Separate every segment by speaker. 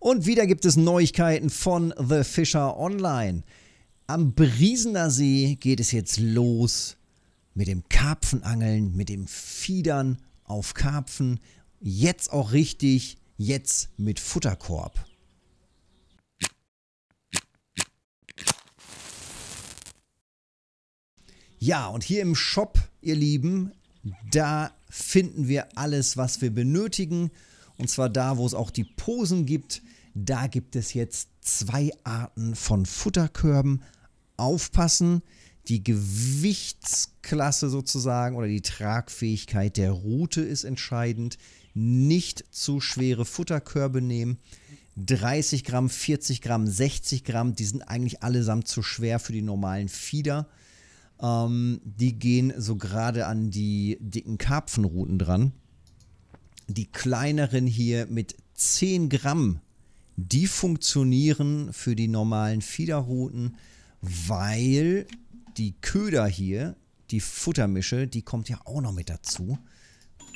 Speaker 1: Und wieder gibt es Neuigkeiten von The Fisher Online. Am Briesener See geht es jetzt los mit dem Karpfenangeln, mit dem Fiedern auf Karpfen. Jetzt auch richtig, jetzt mit Futterkorb. Ja, und hier im Shop, ihr Lieben, da finden wir alles, was wir benötigen und zwar da, wo es auch die Posen gibt. Da gibt es jetzt zwei Arten von Futterkörben. Aufpassen, die Gewichtsklasse sozusagen oder die Tragfähigkeit der Route ist entscheidend. Nicht zu schwere Futterkörbe nehmen. 30 Gramm, 40 Gramm, 60 Gramm, die sind eigentlich allesamt zu schwer für die normalen Fieder. Ähm, die gehen so gerade an die dicken Karpfenruten dran. Die kleineren hier mit 10 Gramm, die funktionieren für die normalen Fiederrouten, weil die Köder hier, die Futtermische, die kommt ja auch noch mit dazu.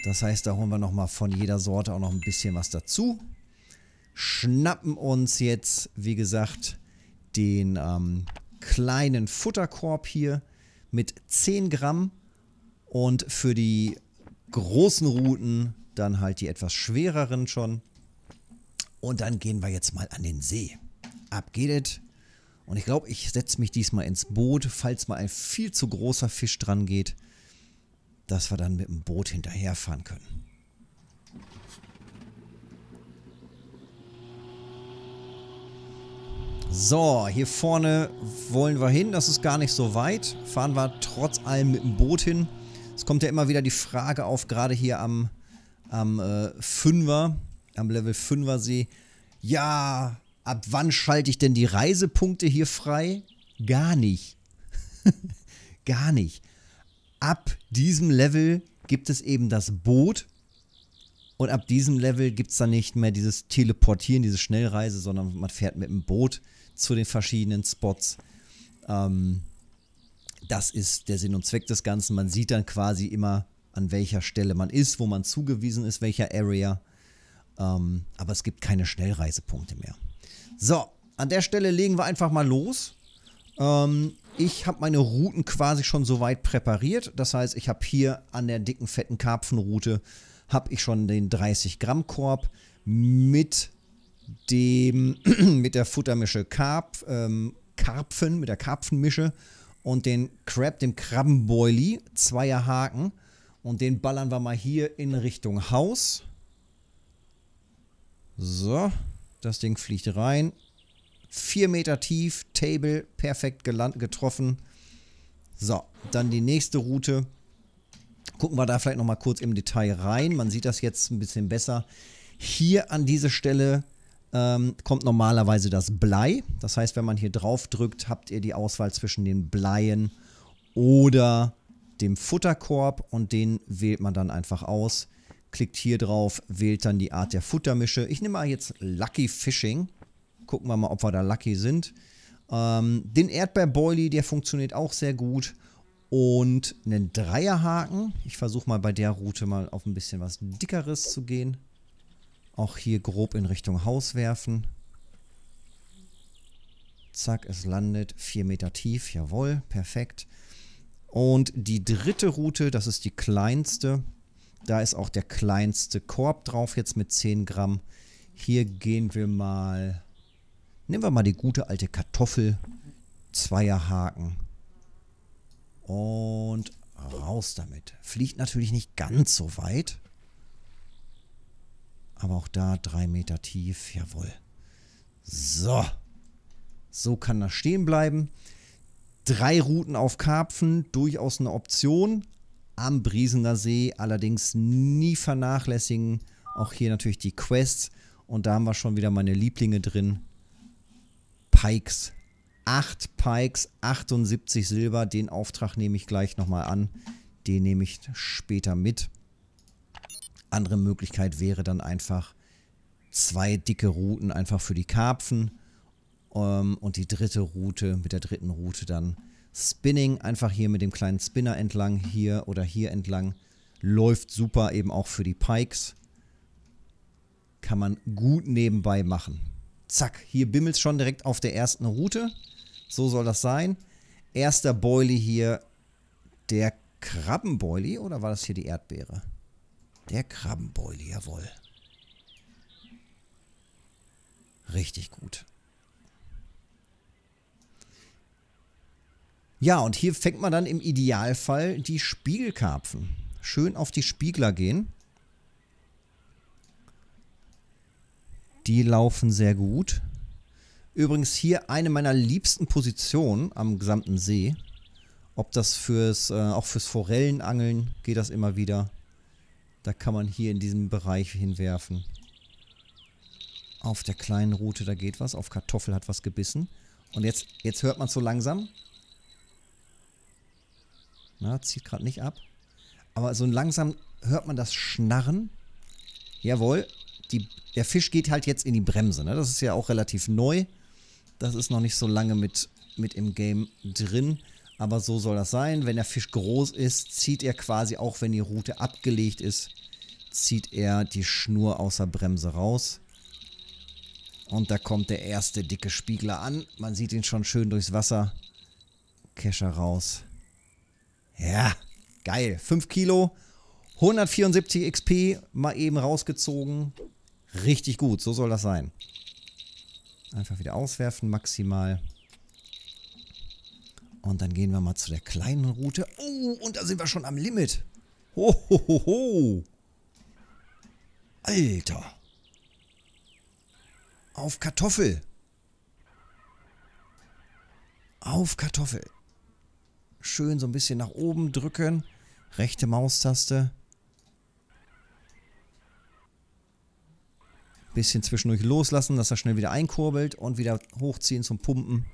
Speaker 1: Das heißt, da holen wir nochmal von jeder Sorte auch noch ein bisschen was dazu. Schnappen uns jetzt, wie gesagt, den ähm, kleinen Futterkorb hier mit 10 Gramm. Und für die großen Routen dann halt die etwas schwereren schon. Und dann gehen wir jetzt mal an den See. Ab geht es. Und ich glaube, ich setze mich diesmal ins Boot, falls mal ein viel zu großer Fisch dran geht, dass wir dann mit dem Boot hinterherfahren können. So, hier vorne wollen wir hin. Das ist gar nicht so weit. Fahren wir trotz allem mit dem Boot hin. Es kommt ja immer wieder die Frage auf, gerade hier am am äh, Fünfer, am Level 5er sehe, ja, ab wann schalte ich denn die Reisepunkte hier frei? Gar nicht. Gar nicht. Ab diesem Level gibt es eben das Boot und ab diesem Level gibt es dann nicht mehr dieses Teleportieren, diese Schnellreise, sondern man fährt mit dem Boot zu den verschiedenen Spots. Ähm, das ist der Sinn und Zweck des Ganzen. Man sieht dann quasi immer an welcher Stelle man ist, wo man zugewiesen ist, welcher Area. Ähm, aber es gibt keine Schnellreisepunkte mehr. So, an der Stelle legen wir einfach mal los. Ähm, ich habe meine Routen quasi schon soweit präpariert. Das heißt, ich habe hier an der dicken, fetten Karpfenroute habe ich schon den 30 Gramm Korb mit dem mit der Futtermische Karp, ähm, Karpfen, mit der Karpfenmische und den Crab, dem Krabbenboilie, zweier Haken. Und den ballern wir mal hier in Richtung Haus. So, das Ding fliegt rein. Vier Meter tief, Table, perfekt getroffen. So, dann die nächste Route. Gucken wir da vielleicht nochmal kurz im Detail rein. Man sieht das jetzt ein bisschen besser. Hier an diese Stelle ähm, kommt normalerweise das Blei. Das heißt, wenn man hier drauf drückt, habt ihr die Auswahl zwischen den Bleien oder dem Futterkorb und den wählt man dann einfach aus. Klickt hier drauf, wählt dann die Art der Futtermische. Ich nehme mal jetzt Lucky Fishing. Gucken wir mal, ob wir da lucky sind. Ähm, den Erdbeerboilie, der funktioniert auch sehr gut. Und einen Dreierhaken. Ich versuche mal bei der Route mal auf ein bisschen was Dickeres zu gehen. Auch hier grob in Richtung Haus werfen. Zack, es landet. Vier Meter tief, jawohl, perfekt. Und die dritte Route, das ist die kleinste. Da ist auch der kleinste Korb drauf, jetzt mit 10 Gramm. Hier gehen wir mal. Nehmen wir mal die gute alte Kartoffel. Zweierhaken. Und raus damit. Fliegt natürlich nicht ganz so weit. Aber auch da drei Meter tief. Jawohl. So. So kann das stehen bleiben. Drei Routen auf Karpfen, durchaus eine Option. Am Briesener See allerdings nie vernachlässigen. Auch hier natürlich die Quests. Und da haben wir schon wieder meine Lieblinge drin. Pikes. Acht Pikes, 78 Silber. Den Auftrag nehme ich gleich nochmal an. Den nehme ich später mit. Andere Möglichkeit wäre dann einfach zwei dicke Routen einfach für die Karpfen um, ähm, und die dritte Route, mit der dritten Route dann Spinning, einfach hier mit dem kleinen Spinner entlang, hier oder hier entlang. Läuft super, eben auch für die Pikes. Kann man gut nebenbei machen. Zack, hier bimmelt schon direkt auf der ersten Route. So soll das sein. Erster Boilie hier, der Krabbenboilie, oder war das hier die Erdbeere? Der Krabbenboilie, jawohl. Richtig gut. Ja, und hier fängt man dann im Idealfall die Spiegelkarpfen. Schön auf die Spiegler gehen. Die laufen sehr gut. Übrigens hier eine meiner liebsten Positionen am gesamten See. Ob das fürs, äh, auch fürs Forellenangeln geht das immer wieder. Da kann man hier in diesem Bereich hinwerfen. Auf der kleinen Route, da geht was. Auf Kartoffel hat was gebissen. Und jetzt, jetzt hört man es so langsam. Na, ne? zieht gerade nicht ab. Aber so langsam hört man das Schnarren. Jawohl, die, der Fisch geht halt jetzt in die Bremse. Ne? Das ist ja auch relativ neu. Das ist noch nicht so lange mit, mit im Game drin. Aber so soll das sein. Wenn der Fisch groß ist, zieht er quasi, auch wenn die Route abgelegt ist, zieht er die Schnur außer Bremse raus. Und da kommt der erste dicke Spiegler an. Man sieht ihn schon schön durchs Wasser. Kescher raus. Ja, geil. 5 Kilo, 174 XP mal eben rausgezogen. Richtig gut, so soll das sein. Einfach wieder auswerfen maximal. Und dann gehen wir mal zu der kleinen Route. Oh, und da sind wir schon am Limit. Ho, ho, Ho, ho. Alter. Auf Kartoffel. Auf Kartoffel schön so ein bisschen nach oben drücken. Rechte Maustaste. Bisschen zwischendurch loslassen, dass er schnell wieder einkurbelt und wieder hochziehen zum Pumpen.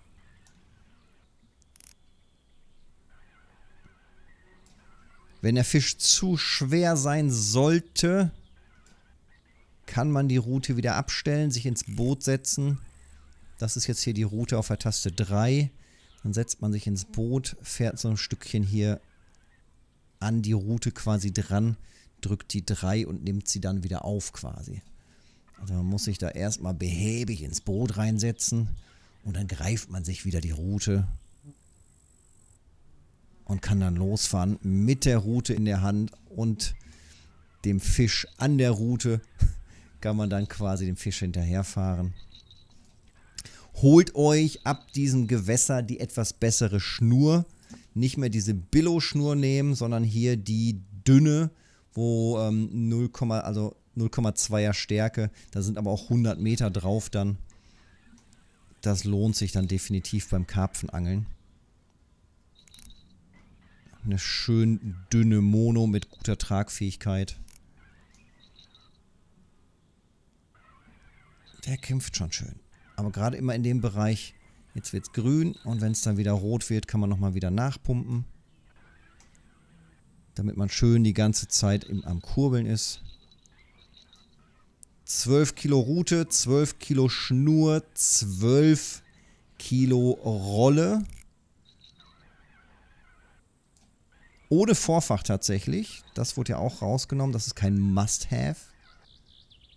Speaker 1: Wenn der Fisch zu schwer sein sollte, kann man die Route wieder abstellen, sich ins Boot setzen. Das ist jetzt hier die Route auf der Taste 3. Dann setzt man sich ins Boot, fährt so ein Stückchen hier an die Route quasi dran, drückt die 3 und nimmt sie dann wieder auf quasi. Also man muss sich da erstmal behäbig ins Boot reinsetzen und dann greift man sich wieder die Route und kann dann losfahren mit der Route in der Hand und dem Fisch an der Route kann man dann quasi dem Fisch hinterherfahren holt euch ab diesem Gewässer die etwas bessere Schnur. Nicht mehr diese Billo-Schnur nehmen, sondern hier die dünne, wo ähm, 0, also 0,2er Stärke, da sind aber auch 100 Meter drauf dann. Das lohnt sich dann definitiv beim Karpfenangeln. Eine schön dünne Mono mit guter Tragfähigkeit. Der kämpft schon schön. Aber gerade immer in dem Bereich, jetzt wird es grün und wenn es dann wieder rot wird, kann man nochmal wieder nachpumpen. Damit man schön die ganze Zeit im, am Kurbeln ist. 12 Kilo Route, 12 Kilo Schnur, 12 Kilo Rolle. Ohne Vorfach tatsächlich. Das wurde ja auch rausgenommen. Das ist kein Must-Have.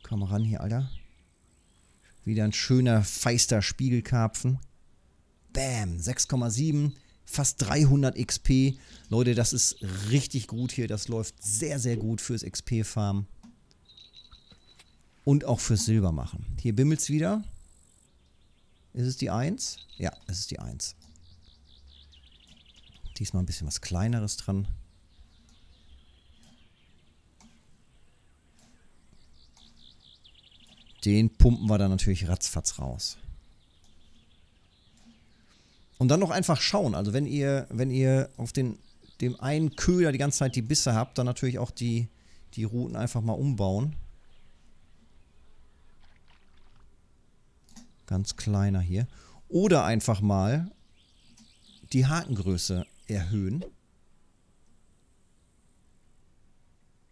Speaker 1: Komm ran hier, Alter. Wieder ein schöner, feister Spiegelkarpfen. Bam, 6,7, fast 300 XP. Leute, das ist richtig gut hier. Das läuft sehr, sehr gut fürs XP-Farmen. Und auch fürs Silber machen. Hier es wieder. Ist es die 1? Ja, es ist die 1. Diesmal ein bisschen was Kleineres dran. Den pumpen wir dann natürlich ratzfatz raus. Und dann noch einfach schauen. Also wenn ihr, wenn ihr auf den, dem einen Köder die ganze Zeit die Bisse habt, dann natürlich auch die, die Routen einfach mal umbauen. Ganz kleiner hier. Oder einfach mal die Hakengröße erhöhen.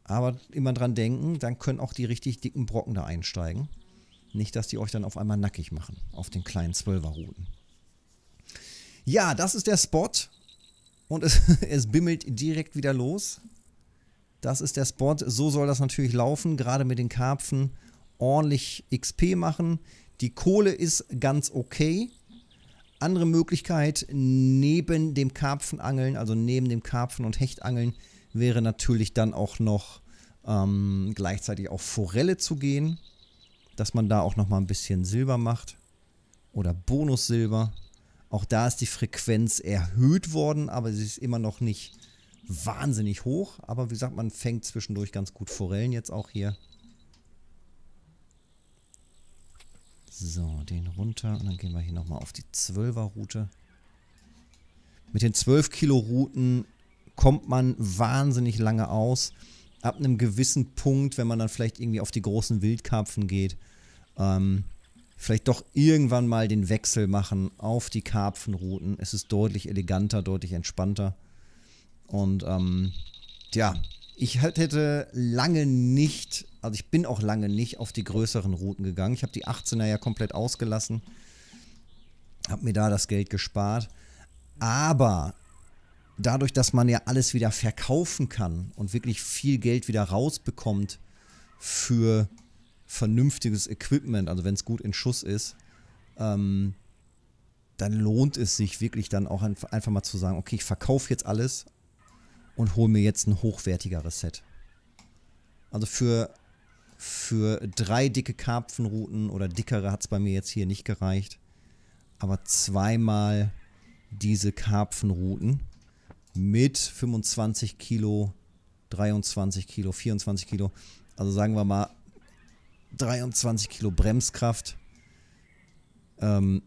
Speaker 1: Aber immer dran denken, dann können auch die richtig dicken Brocken da einsteigen. Nicht, dass die euch dann auf einmal nackig machen auf den kleinen Zwölferrouten. Ja, das ist der Spot. Und es, es bimmelt direkt wieder los. Das ist der Spot. So soll das natürlich laufen, gerade mit den Karpfen. Ordentlich XP machen. Die Kohle ist ganz okay. Andere Möglichkeit neben dem Karpfenangeln, also neben dem Karpfen- und Hechtangeln, wäre natürlich dann auch noch ähm, gleichzeitig auf Forelle zu gehen dass man da auch nochmal ein bisschen Silber macht oder Bonussilber. Auch da ist die Frequenz erhöht worden, aber sie ist immer noch nicht wahnsinnig hoch. Aber wie gesagt, man fängt zwischendurch ganz gut Forellen jetzt auch hier. So, den runter und dann gehen wir hier nochmal auf die 12er Route. Mit den 12 Kilo Routen kommt man wahnsinnig lange aus ab einem gewissen Punkt, wenn man dann vielleicht irgendwie auf die großen Wildkarpfen geht, ähm, vielleicht doch irgendwann mal den Wechsel machen auf die Karpfenrouten. Es ist deutlich eleganter, deutlich entspannter. Und ähm, ja, ich hätte lange nicht, also ich bin auch lange nicht auf die größeren Routen gegangen. Ich habe die 18er ja komplett ausgelassen, habe mir da das Geld gespart. Aber dadurch, dass man ja alles wieder verkaufen kann und wirklich viel Geld wieder rausbekommt für vernünftiges Equipment, also wenn es gut in Schuss ist, ähm, dann lohnt es sich wirklich dann auch einfach mal zu sagen, okay, ich verkaufe jetzt alles und hole mir jetzt ein hochwertigeres Set. Also für, für drei dicke Karpfenruten oder dickere hat es bei mir jetzt hier nicht gereicht. Aber zweimal diese Karpfenruten, mit 25 Kilo, 23 Kilo, 24 Kilo, also sagen wir mal 23 Kilo Bremskraft. Ähm,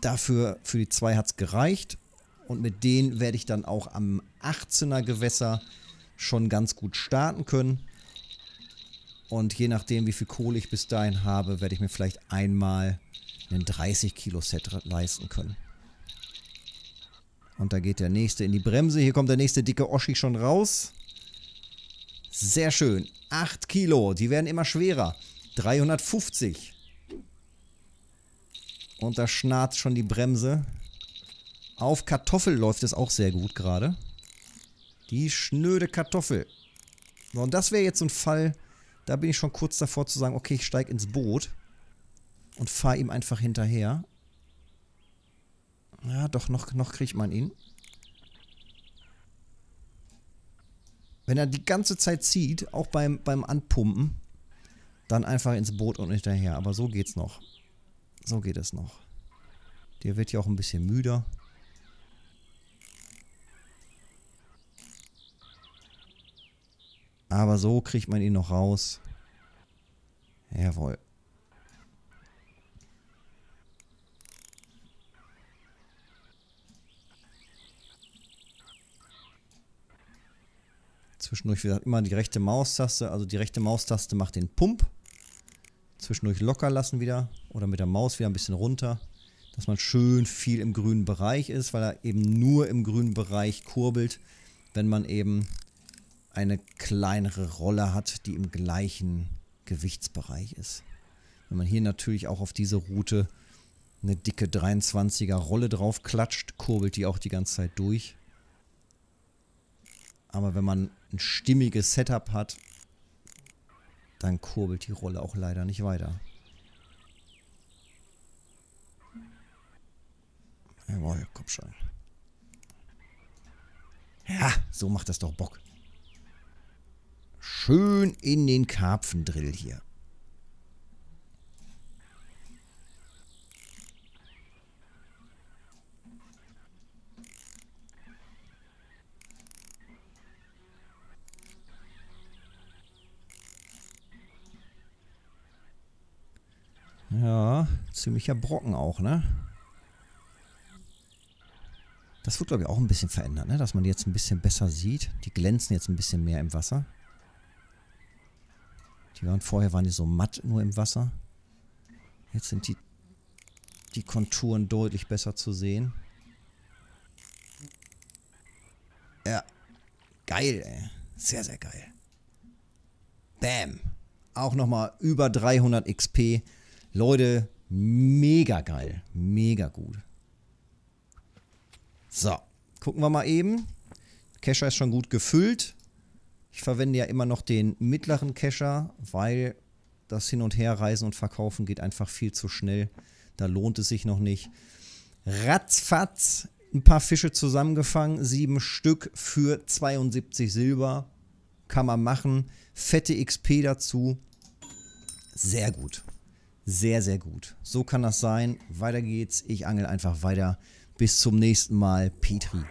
Speaker 1: dafür, für die zwei hat es gereicht. Und mit denen werde ich dann auch am 18er Gewässer schon ganz gut starten können. Und je nachdem, wie viel Kohle ich bis dahin habe, werde ich mir vielleicht einmal einen 30 Kilo Set leisten können. Und da geht der nächste in die Bremse. Hier kommt der nächste dicke Oschi schon raus. Sehr schön. 8 Kilo. Die werden immer schwerer. 350. Und da schnarrt schon die Bremse. Auf Kartoffel läuft es auch sehr gut gerade. Die schnöde Kartoffel. So, und das wäre jetzt so ein Fall, da bin ich schon kurz davor zu sagen, okay, ich steige ins Boot und fahre ihm einfach hinterher. Ja, doch, noch, noch kriegt man ihn. Wenn er die ganze Zeit zieht, auch beim, beim Anpumpen, dann einfach ins Boot und hinterher. Aber so geht's noch. So geht es noch. Der wird ja auch ein bisschen müder. Aber so kriegt man ihn noch raus. Jawohl. Zwischendurch, wieder immer die rechte Maustaste. Also die rechte Maustaste macht den Pump. Zwischendurch locker lassen wieder. Oder mit der Maus wieder ein bisschen runter. Dass man schön viel im grünen Bereich ist, weil er eben nur im grünen Bereich kurbelt, wenn man eben eine kleinere Rolle hat, die im gleichen Gewichtsbereich ist. Wenn man hier natürlich auch auf diese Route eine dicke 23er Rolle drauf klatscht, kurbelt die auch die ganze Zeit durch. Aber wenn man ein stimmiges Setup hat, dann kurbelt die Rolle auch leider nicht weiter. Jawohl, komm schon. Ja, so macht das doch Bock. Schön in den Karpfendrill hier. Ja, ziemlicher Brocken auch, ne? Das wird, glaube ich, auch ein bisschen verändert, ne? Dass man die jetzt ein bisschen besser sieht. Die glänzen jetzt ein bisschen mehr im Wasser. Die waren vorher waren die so matt nur im Wasser. Jetzt sind die, die Konturen deutlich besser zu sehen. Ja. Geil, ey. Sehr, sehr geil. Bam. Auch nochmal über 300 XP. Leute, mega geil. Mega gut. So, gucken wir mal eben. Kescher ist schon gut gefüllt. Ich verwende ja immer noch den mittleren Kescher, weil das Hin- und Herreisen und Verkaufen geht einfach viel zu schnell. Da lohnt es sich noch nicht. Ratzfatz, ein paar Fische zusammengefangen, sieben Stück für 72 Silber. Kann man machen. Fette XP dazu. Sehr gut sehr, sehr gut. So kann das sein. Weiter geht's. Ich angel einfach weiter. Bis zum nächsten Mal. Petri.